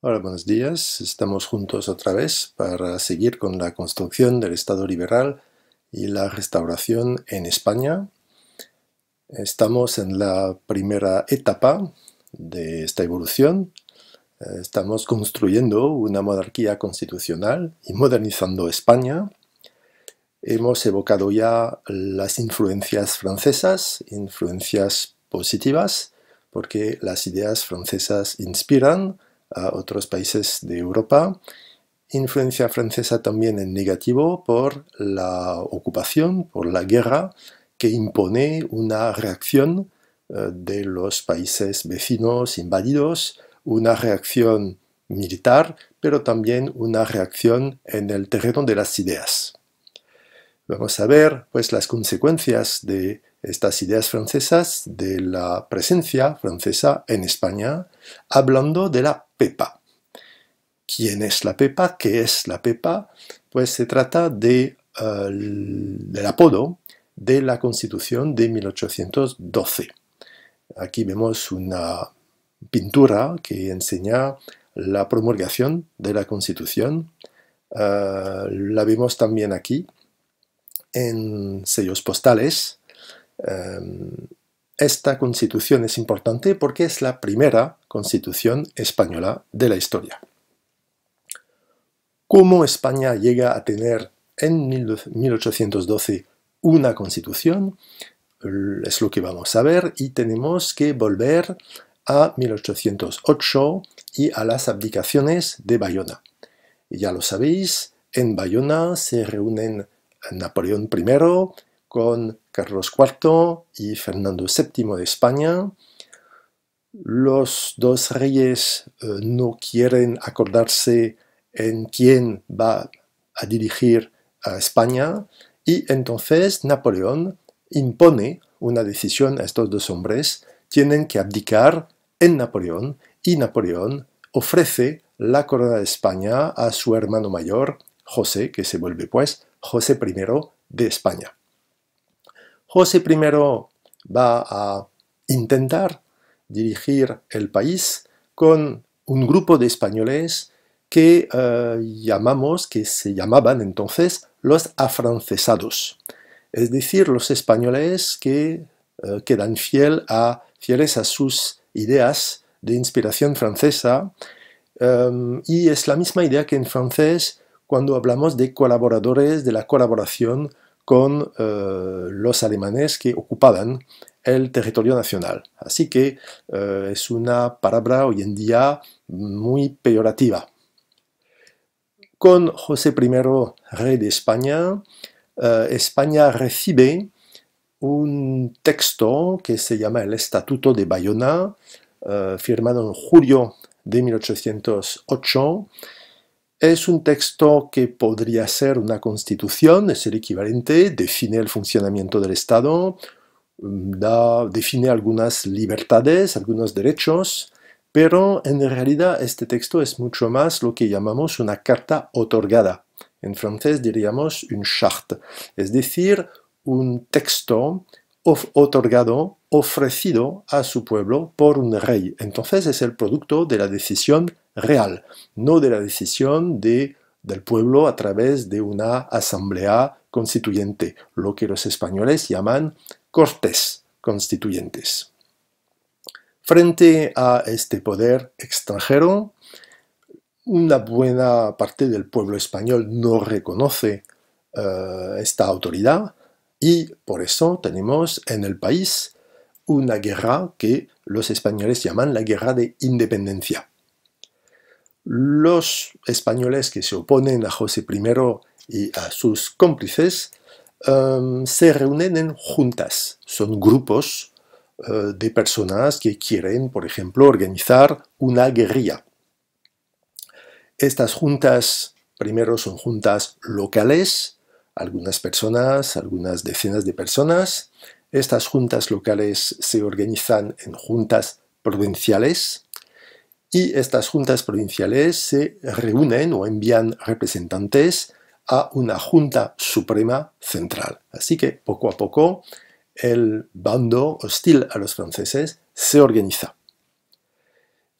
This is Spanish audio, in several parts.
Hola, buenos días. Estamos juntos otra vez para seguir con la construcción del Estado liberal y la restauración en España. Estamos en la primera etapa de esta evolución. Estamos construyendo una monarquía constitucional y modernizando España. Hemos evocado ya las influencias francesas, influencias positivas, porque las ideas francesas inspiran, a otros países de Europa. Influencia francesa también en negativo por la ocupación, por la guerra, que impone una reacción eh, de los países vecinos invadidos, una reacción militar, pero también una reacción en el terreno de las ideas. Vamos a ver pues las consecuencias de estas ideas francesas de la presencia francesa en España, hablando de la PEPA. ¿Quién es la PEPA? ¿Qué es la PEPA? Pues se trata eh, del apodo de la Constitución de 1812. Aquí vemos una pintura que enseña la promulgación de la Constitución. Eh, la vemos también aquí en sellos postales Em, esta constitución es importante porque es la primera constitución española de la historia. ¿Cómo España llega a tener en 1812 una constitución? Es lo que vamos a ver y tenemos que volver a 1808 y a las abdicaciones de Bayona. Ya lo sabéis, en Bayona se reúnen Napoleón I con Carlos IV y Fernando VII de España. Los dos reyes eh, no quieren acordarse en quién va a dirigir a España y entonces Napoleón impone una decisión a estos dos hombres, tienen que abdicar en Napoleón y Napoleón ofrece la corona de España a su hermano mayor, José, que se vuelve pues José I de España. José I va a intentar dirigir el país con un grupo de españoles que eh, llamamos, que se llamaban entonces los afrancesados, es decir, los españoles que eh, quedan fiel fieles a sus ideas de inspiración francesa, eh, y es la misma idea que en francés cuando hablamos de colaboradores, de la colaboración con eh, los alemanes que ocupaban el territorio nacional. Así que eh, es una palabra hoy en día muy peyorativa. Con José I, rey de España, eh, España recibe un texto que se llama el Estatuto de Bayona, firmado en julio de 1808, es un texto que podría ser una constitución, es el equivalente, define el funcionamiento del Estado, mm, define algunas libertades, algunos derechos, pero en realidad este texto es mucho más lo que llamamos una carta otorgada. En francés diríamos une charte, es decir, un texto otorgado, ofrecido a su pueblo por un rey. Entonces es el producto de la decisión real, no de la decisión del pueblo a través de una asamblea constituyente, lo que los españoles llaman cortes constituyentes. Frente a este poder extranjero, una buena parte del pueblo español no reconoce eh, esta autoridad, y por eso tenemos en el país una guerra que los españoles llaman la guerra de independencia. Los españoles que se oponen a José I y a sus cómplices em, se reúnen en juntas, son grupos eh, de personas que quieren, por ejemplo, organizar una guerrilla. Estas juntas primero son juntas locales, algunas personas, algunas decenas de personas. Estas juntas locales se organizan en juntas provinciales y estas juntas provinciales se reúnen o envían representantes a una Junta Suprema Central. Así que poco a poco el bando hostil a los franceses se organiza.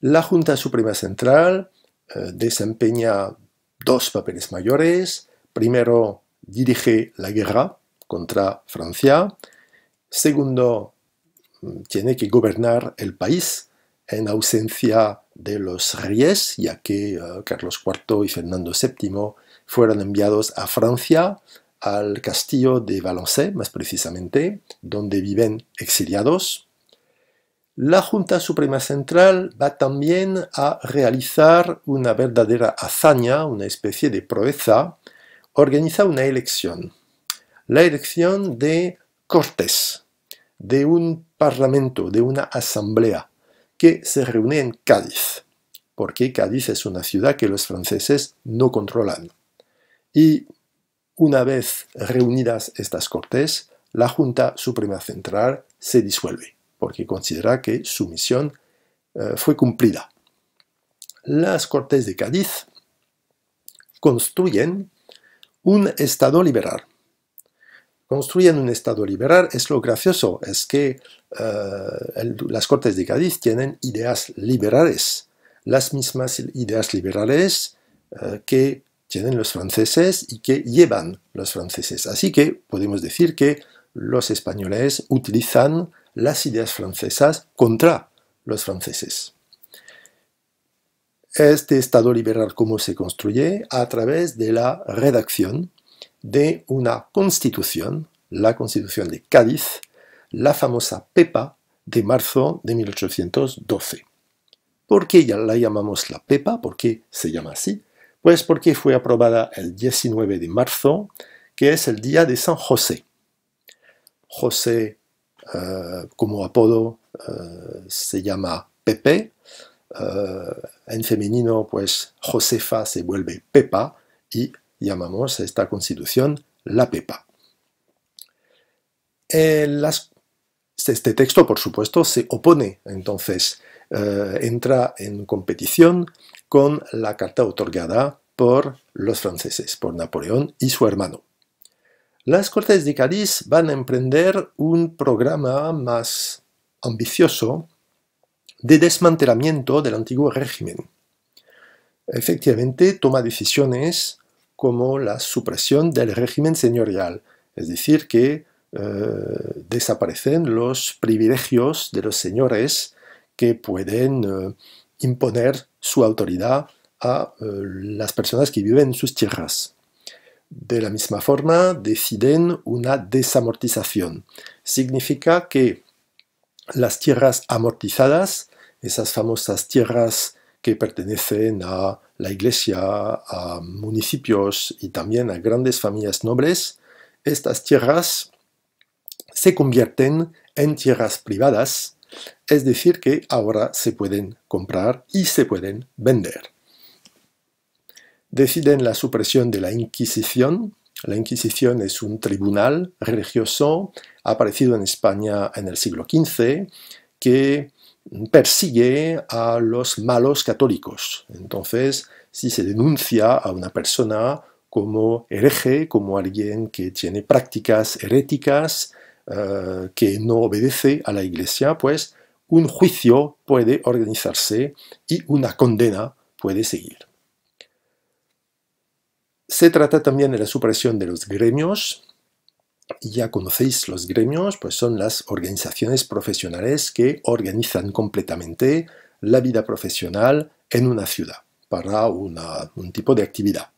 La Junta Suprema Central eh, desempeña dos papeles mayores. Primero, dirige la guerra contra Francia. Segundo, tiene que gobernar el país en ausencia de los reyes, ya que eh, Carlos IV y Fernando VII fueron enviados a Francia, al castillo de Valençay, más precisamente, donde viven exiliados. La Junta Suprema Central va también a realizar una verdadera hazaña, una especie de proeza, organiza una elección, la elección de Cortes, de un parlamento, de una asamblea, que se reúne en Cádiz, porque Cádiz es una ciudad que los franceses no controlan. Y una vez reunidas estas Cortes, la Junta Suprema Central se disuelve, porque considera que su misión eh, fue cumplida. Las Cortes de Cádiz construyen un Estado liberal. Construyen un Estado liberal, es lo gracioso, es que eh, las Cortes de Cádiz tienen ideas liberales, las mismas ideas liberales eh, que tienen los franceses y que llevan los franceses. Así que podemos decir que los españoles utilizan las ideas francesas contra los franceses este Estado liberal cómo se construye a través de la redacción de una constitución, la constitución de Cádiz, la famosa PEPA de marzo de 1812. ¿Por qué ya la llamamos la PEPA? ¿Por qué se llama así? Pues porque fue aprobada el 19 de marzo, que es el día de San José. José, eh, como apodo, eh, se llama Pepe, eh, en femenino, pues Josefa se vuelve Pepa y llamamos a esta constitución la Pepa. Este, este texto, por supuesto, se opone, entonces, eh, entra en competición con la carta otorgada por los franceses, por Napoleón y su hermano. Las Cortes de Cádiz van a emprender un programa más ambicioso de desmantelamiento del antiguo régimen. Efectivamente, toma decisiones como la supresión del régimen señorial, es decir, que eh, desaparecen los privilegios de los señores que pueden eh, imponer su autoridad a eh, las personas que viven en sus tierras. De la misma forma, deciden una desamortización. Significa que las tierras amortizadas esas famosas tierras que pertenecen a la iglesia, a municipios y también a grandes familias nobles, estas tierras se convierten en tierras privadas, es decir, que ahora se pueden comprar y se pueden vender. Deciden la supresión de la Inquisición. La Inquisición es un tribunal religioso aparecido en España en el siglo XV que persigue a los malos católicos. Entonces, si se denuncia a una persona como hereje, como alguien que tiene prácticas heréticas, eh, que no obedece a la Iglesia, pues un juicio puede organizarse y una condena puede seguir. Se trata también de la supresión de los gremios, ya conocéis los gremios, pues son las organizaciones profesionales que organizan completamente la vida profesional en una ciudad para un tipo de actividad.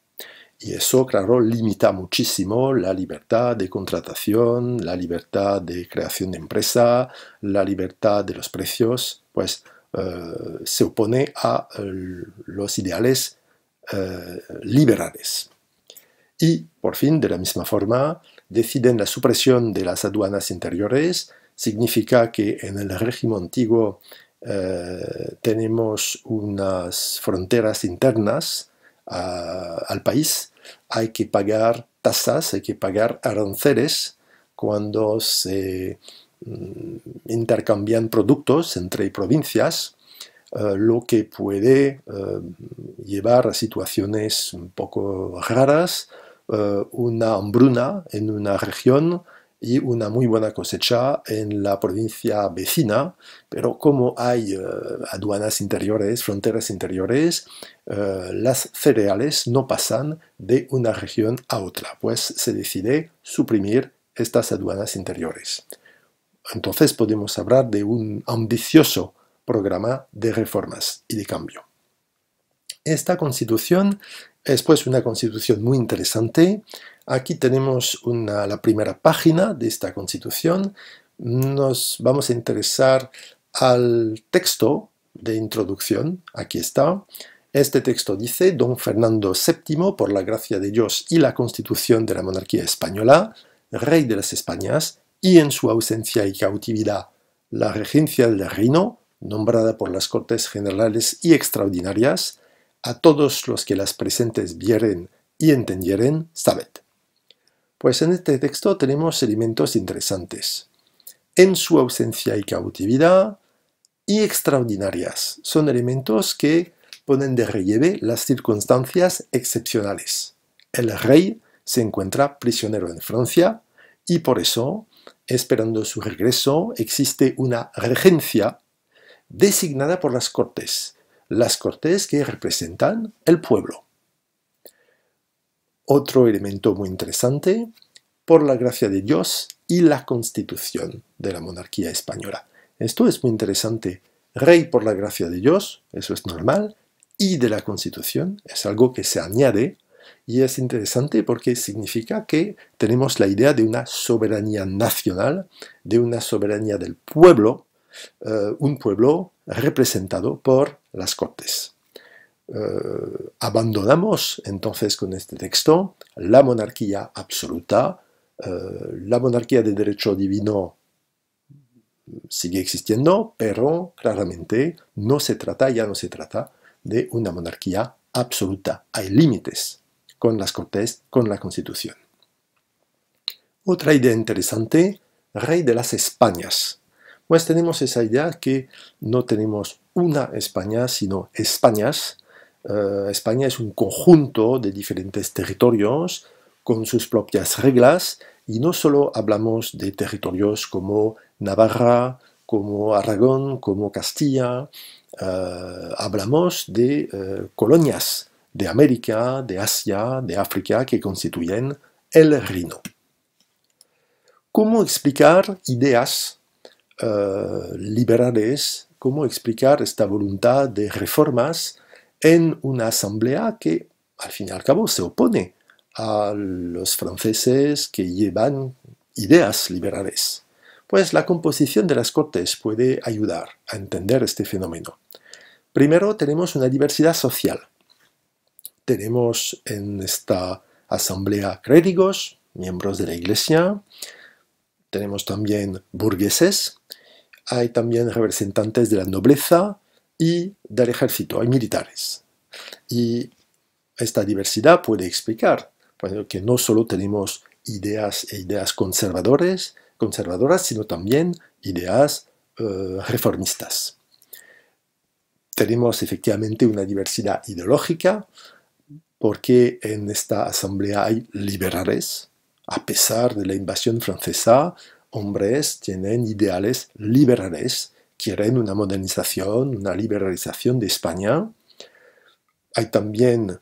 Y eso, claro, limita muchísimo la libertad de contratación, la libertad de creación de empresa, la libertad de los precios, pues eh, se opone a eh, los ideales eh, liberales. Y, por fin, de la misma forma, deciden la supresión de las aduanas interiores, significa que en el régimen antiguo eh, tenemos unas fronteras internas ah, al país, hay que pagar tasas, hay que pagar aranceles cuando se mm, intercambian productos entre provincias, eh, lo que puede eh, llevar a situaciones un poco raras, eh, una hambruna en una región y una muy buena cosecha en la provincia vecina, pero como hay eh, aduanas interiores, fronteras interiores, eh, las cereales no pasan de una región a otra, pues se decide suprimir estas aduanas interiores. Entonces podemos hablar de un ambicioso programa de reformas y de cambio. Esta constitución es pues una constitución muy interesante. Aquí tenemos la primera página de esta constitución. Nos vamos a interesar al texto de introducción. Aquí está. Este texto dice, Don Fernando VII, por la gracia de Dios y la constitución de la monarquía española, rey de las Españas, y en su ausencia y cautividad, la regencia del reino, nombrada por las Cortes Generales y Extraordinarias, a todos los que las presentes vieren y entendieren, sabed. Pues en este texto tenemos elementos interesantes. En su ausencia y cautividad, y extraordinarias. Son elementos que ponen de relieve las circunstancias excepcionales. El rey se encuentra prisionero en Francia y por eso, esperando su regreso, existe una regencia designada por las cortes las cortes que representan el pueblo. Otro elemento muy interesante, por la gracia de Dios y la constitución de la monarquía española. Esto es muy interesante. Rey por la gracia de Dios, eso es normal, y de la constitución es algo que se añade y es interesante porque significa que tenemos la idea de una soberanía nacional, de una soberanía del pueblo, eh, un pueblo representado por las Cortes. Eh, abandonamos entonces con este texto la monarquía absoluta, eh, la monarquía de derecho divino sigue existiendo, pero claramente no se trata, ya no se trata de una monarquía absoluta. Hay límites con las Cortes, con la Constitución. Otra idea interesante, rey de las Españas. Pues tenemos esa idea que no tenemos una España, sino Españas. Eh, España es un conjunto de diferentes territorios con sus propias reglas y no solo hablamos de territorios como Navarra, como Aragón, como Castilla, eh, hablamos de eh, colonias de América, de Asia, de África que constituyen el reino. ¿Cómo explicar ideas liberales cómo explicar esta voluntad de reformas en una asamblea que al fin y al cabo se opone a los franceses que llevan ideas liberales. Pues la composición de las cortes puede ayudar a entender este fenómeno. Primero tenemos una diversidad social. Tenemos en esta asamblea créditos, miembros de la iglesia, tenemos también burgueses, hay también representantes de la nobleza y del ejército, hay militares. Y esta diversidad puede explicar pues, que no solo tenemos ideas e ideas conservadoras, sino también ideas eh, reformistas. Tenemos efectivamente una diversidad ideológica, porque en esta asamblea hay liberales, a pesar de la invasión francesa, hombres tienen ideales liberales, quieren una modernización, una liberalización de España. Hay también eh,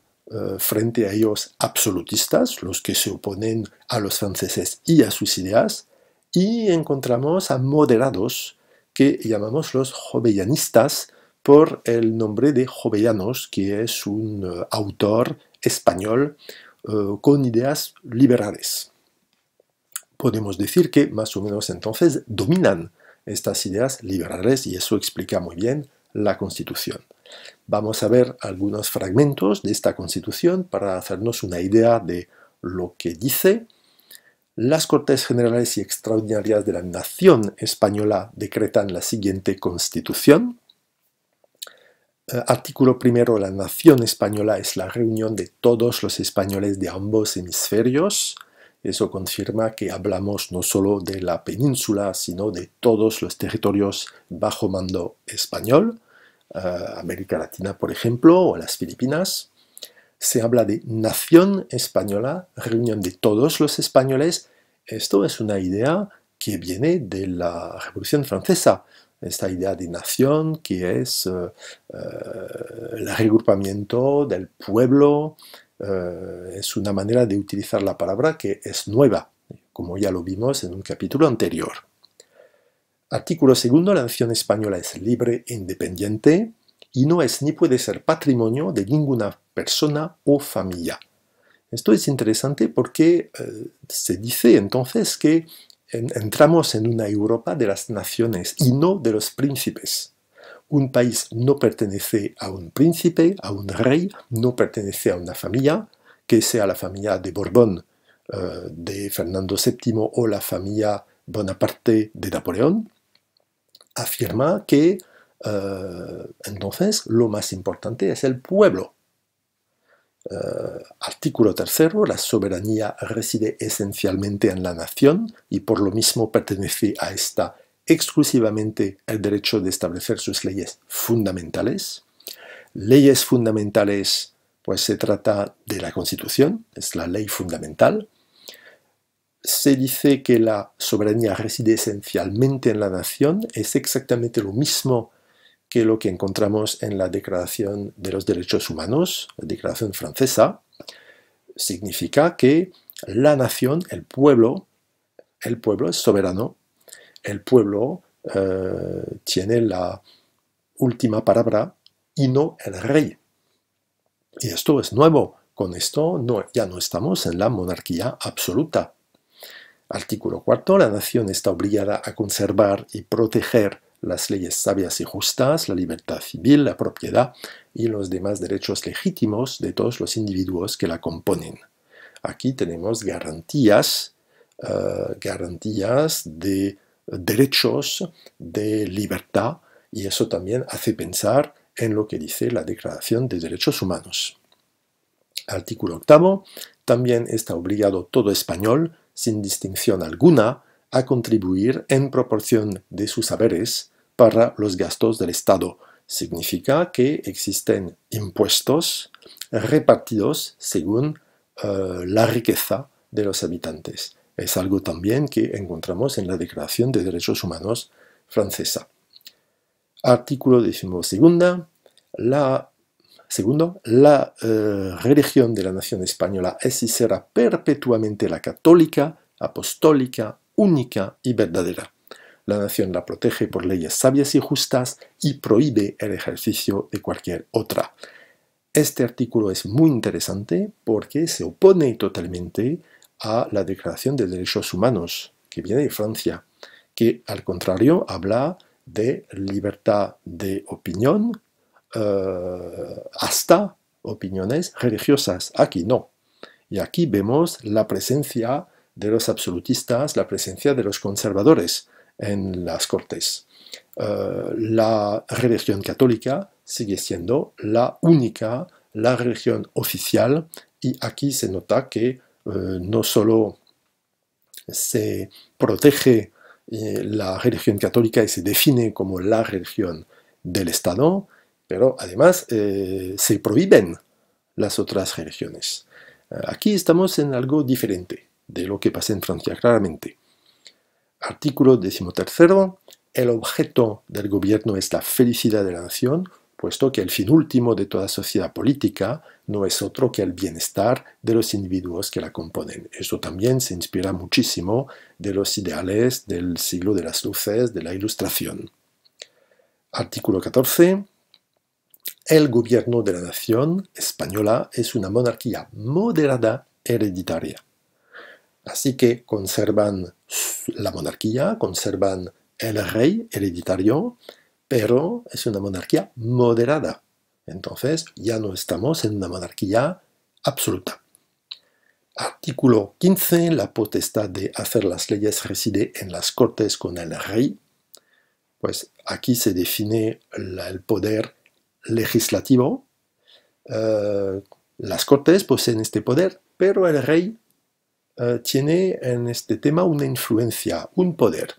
frente a ellos absolutistas, los que se oponen a los franceses y a sus ideas, y encontramos a moderados que llamamos los jovellanistas por el nombre de Jovellanos, que es un eh, autor español eh, con ideas liberales podemos decir que más o menos entonces dominan estas ideas liberales y eso explica muy bien la Constitución. Vamos a ver algunos fragmentos de esta Constitución para hacernos una idea de lo que dice. Las Cortes Generales y Extraordinarias de la Nación Española decretan la siguiente Constitución. Eh, artículo primero, la nación española es la reunión de todos los españoles de ambos hemisferios. Eso confirma que hablamos no solo de la península, sino de todos los territorios bajo mando español, eh, América Latina, por ejemplo, o las Filipinas. Se habla de nación española, reunión de todos los españoles. Esto es una idea que viene de la Revolución Francesa, esta idea de nación que es eh, eh, el regrupamiento del pueblo, eh, es una manera de utilizar la palabra que es nueva, como ya lo vimos en un capítulo anterior. Artículo segundo, la nación española es libre e independiente y no es ni puede ser patrimonio de ninguna persona o familia. Esto es interesante porque eh, se dice entonces que entramos en una Europa de las naciones y no de los príncipes un país no pertenece a un príncipe, a un rey, no pertenece a una familia, que sea la familia de Borbón, eh, de Fernando VII o la familia Bonaparte de Napoleón, afirma que eh, entonces lo más importante es el pueblo. Eh, artículo tercero, la soberanía reside esencialmente en la nación y por lo mismo pertenece a esta exclusivamente el derecho de establecer sus leyes fundamentales. Leyes fundamentales, pues se trata de la Constitución, es la ley fundamental. Se dice que la soberanía reside esencialmente en la nación, es exactamente lo mismo que lo que encontramos en la Declaración de los Derechos Humanos, la Declaración francesa, significa que la nación, el pueblo, el pueblo es soberano el pueblo eh, tiene la última palabra y no el rey. Y esto es nuevo. Con esto ya no estamos en la monarquía absoluta. Artículo 4. La nación está obligada a conservar y proteger las leyes sabias y justas, la libertad civil, la propiedad y los demás derechos legítimos de todos los individuos que la componen. Aquí tenemos garantías, eh, garantías de derechos de libertad y eso también hace pensar en lo que dice la Declaración de Derechos Humanos. Artículo octavo, también está obligado todo español, sin distinción alguna, a contribuir en proporción de sus saberes para los gastos del Estado. Significa que existen impuestos repartidos según eh, la riqueza de los habitantes. Es algo también que encontramos en la Declaración de Derechos Humanos francesa. Artículo 12. La, segundo, la eh, religión de la nación española es y será perpetuamente la católica, apostólica, única y verdadera. La nación la protege por leyes sabias y justas y prohíbe el ejercicio de cualquier otra. Este artículo es muy interesante porque se opone totalmente a la Declaración de Derechos Humanos, que viene de Francia, que al contrario habla de libertad de opinión eh, hasta opiniones religiosas. Aquí no. Y aquí vemos la presencia de los absolutistas, la presencia de los conservadores en las Cortes. Eh, la religión católica sigue siendo la única, la religión oficial, y aquí se nota que eh, no solo se protege eh, la religión católica y se define como la religión del Estado, pero además eh, se prohíben las otras religiones. Aquí estamos en algo diferente de lo que pasa en Francia, claramente. Artículo 13. El objeto del gobierno es la felicidad de la nación, puesto que el fin último de toda sociedad política no es otro que el bienestar de los individuos que la componen. Esto también se inspira muchísimo de los ideales del siglo de las luces, de la ilustración. Artículo 14. El gobierno de la nación española es una monarquía moderada hereditaria. Así que conservan la monarquía, conservan el rey hereditario, pero es una monarquía moderada. Entonces ya no estamos en una monarquía absoluta. Artículo 15. La potestad de hacer las leyes reside en las cortes con el rey. Pues aquí se define el poder legislativo. Eh, las cortes poseen este poder, pero el rey eh, tiene en este tema una influencia, un poder.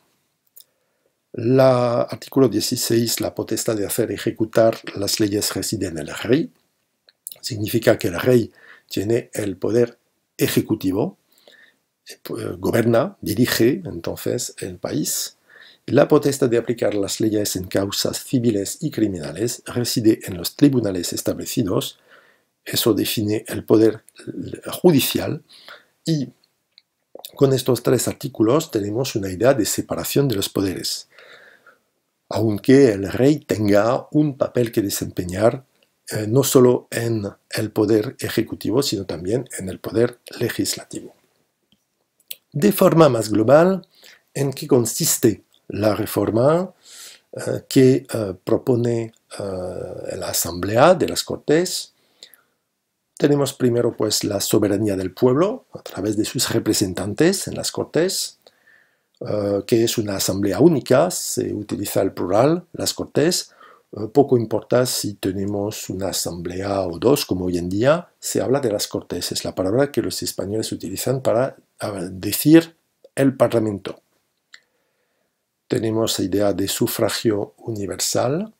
El artículo 16, la potestad de hacer ejecutar las leyes reside en el rey. Significa que el rey tiene el poder ejecutivo, eh, goberna, dirige entonces el país. La potestad de aplicar las leyes en causas civiles y criminales reside en los tribunales establecidos. Eso define el poder eh, judicial. Y con estos tres artículos tenemos una idea de separación de los poderes aunque el rey tenga un papel que desempeñar eh, no solo en el poder ejecutivo, sino también en el poder legislativo. De forma más global, ¿en qué consiste la reforma eh, que eh, propone la Asamblea de las Cortes? Tenemos primero pues la soberanía del pueblo a través de sus representantes en las Cortes, eh, que es una asamblea única, se utiliza el plural, las cortes. Eh, poco importa si tenemos una asamblea o dos, como hoy en día, se habla de las cortes. Es la palabra que los españoles utilizan para decir el parlamento. Tenemos la idea de sufragio universal,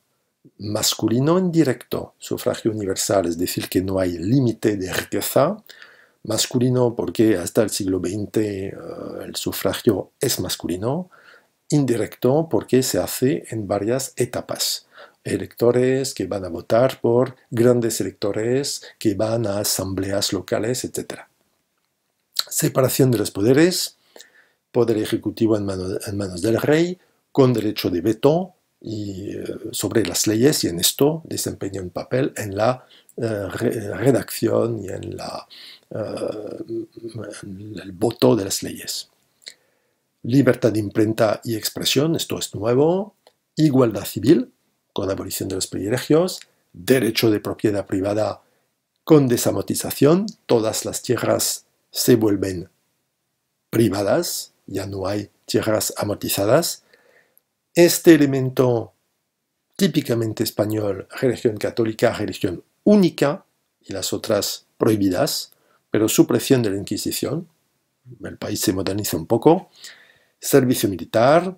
masculino en directo, sufragio universal, es decir, que no hay límite de riqueza, masculino porque hasta el siglo XX eh, el sufragio es masculino, indirecto porque se hace en varias etapas. Electores que van a votar por grandes electores que van a asambleas locales, etc. Separación de los poderes, poder ejecutivo en, manos del rey, con derecho de veto y, eh, sobre las leyes y en esto desempeña un papel en la eh, redacción y en la Ah, el voto de las leyes. Libertad de imprenta y expresión, esto es nuevo. Igualdad civil, con abolición de los privilegios. Derecho de propiedad privada con desamortización. Todas las tierras se vuelven privadas, ya no hay tierras amortizadas. Este elemento típicamente español, religión católica, religión única y las otras prohibidas, pero supresión de la Inquisición, el país se moderniza un poco, servicio militar,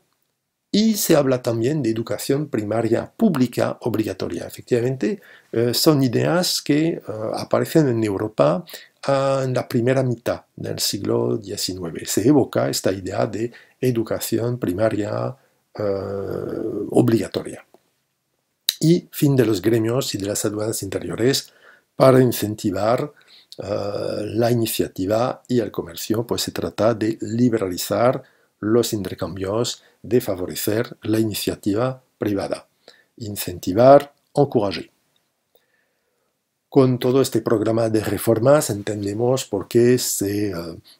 y se habla también de educación primaria pública obligatoria. Efectivamente, eh, son ideas que eh, aparecen en Europa ah, en la primera mitad del siglo XIX. Se evoca esta idea de educación primaria eh, obligatoria. Y fin de los gremios y de las aduanas interiores para incentivar eh, la iniciativa y el comercio, pues se trata de liberalizar los intercambios, de favorecer la iniciativa privada, incentivar, encourager. Con todo este programa de reformas entendemos por qué se eh,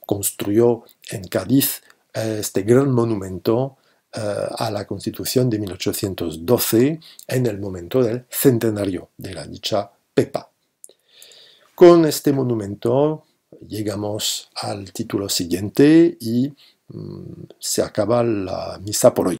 construyó en Cádiz eh, este gran monumento a la Constitución de 1812 en el momento del centenario de la dicha PEPA. Con este monumento llegamos al título siguiente y mm, se acaba la misa por hoy.